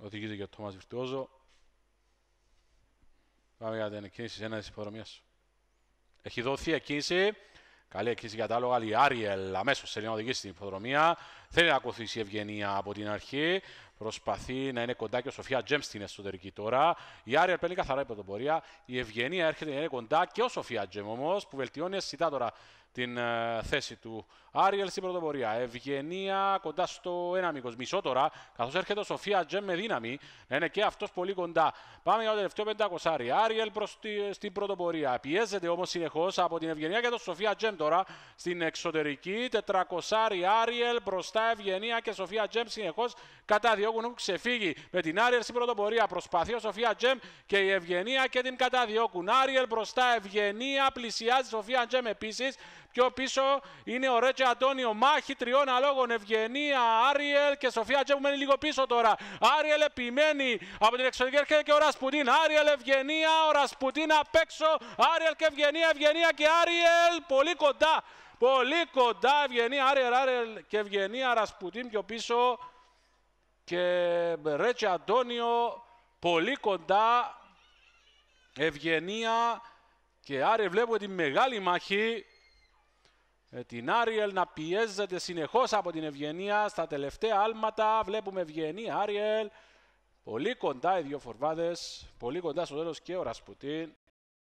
Οδηγείται και ο Τόμας Βιρτιόζο. Πάμε για την κίνηση ένα της υποδρομίας. Έχει δοθεί εκκίνηση. Καλή εκκίνηση για τα άλογα. Άριελ αμέσως θέλει να οδηγήσει την υποδρομία. Θέλει να ακολουθήσει η ευγενία από την αρχή. Προσπαθεί να είναι κοντά και ο Σοφιά Τζέμ στην εσωτερική τώρα. Η Άρια παίρνει καθαρά υποδοπορία. Η Ευγενία έρχεται να είναι κοντά και ο Σοφιά Τζέμ όμως που βελτιώνει αισθητά τώρα την ε, θέση του. Άριελ στην πρωτοπορία. Ευγενία κοντά στο ένα μήκος. Μισό τώρα, καθώς έρχεται ο Σοφία Τζέμ με δύναμη. Να είναι και αυτός πολύ κοντά. Πάμε για το τελευταίο πεντακοσάρι. Άριελ προς τη, στην πρωτοπορία. Πιέζεται όμως συνεχώς από την Ευγενία και το Σοφία Τζέμ τώρα στην εξωτερική. Τετρακοσάρι Άριελ μπροστά Ευγενία και Σοφία Τζέμ συνεχώς κατά δύο ξεφύγει με την Άριελ στην πρωτοπορία. Προσπαθεί ο Σοφία Τζεμ και η Ευγενία και την καταδιώκουν. Άριελ μπροστά, Ευγενία πλησιάζει. Σοφία Τζεμ επίσης. Πιο πίσω είναι ο Ρέτζε Αντώνιο. Μάχη τριών αλόγων. Ευγενία, Άριελ και Σοφία Τζεμ που μένει λίγο πίσω τώρα. Άριελ επιμένει από την εξωτερική έρχεται και ο Ρασπουτίν. Άριελ, Ευγενία, ο Ρασπουτίν απ' έξω. Άριελ και Ευγενία, Ευγενία και Άριελ. Πολύ κοντά. Πολύ κοντά ευγενία, Άριελ, Άριελ και ευγενία Ρασπουτίν πιο πίσω και Ρέτζι Αντώνιο πολύ κοντά, ευγενία και Άρε βλέπουμε τη μεγάλη μάχη ε, την Άριελ να πιέζεται συνεχώς από την Ευγενία στα τελευταία άλματα βλέπουμε Ευγενία, Άριελ πολύ κοντά οι δύο φορβάδες πολύ κοντά στο τέλος και ο Ρασπουτίν